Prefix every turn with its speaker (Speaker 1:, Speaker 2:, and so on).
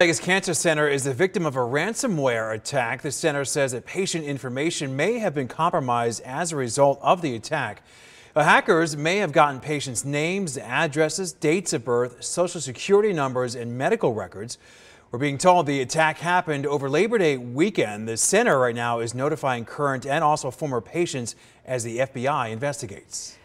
Speaker 1: Vegas Cancer Center is the victim of a ransomware attack. The center says that patient information may have been compromised as a result of the attack. The uh, hackers may have gotten patients' names, addresses, dates of birth, social security numbers, and medical records. We're being told the attack happened over Labor Day weekend. The center right now is notifying current and also former patients as the FBI investigates.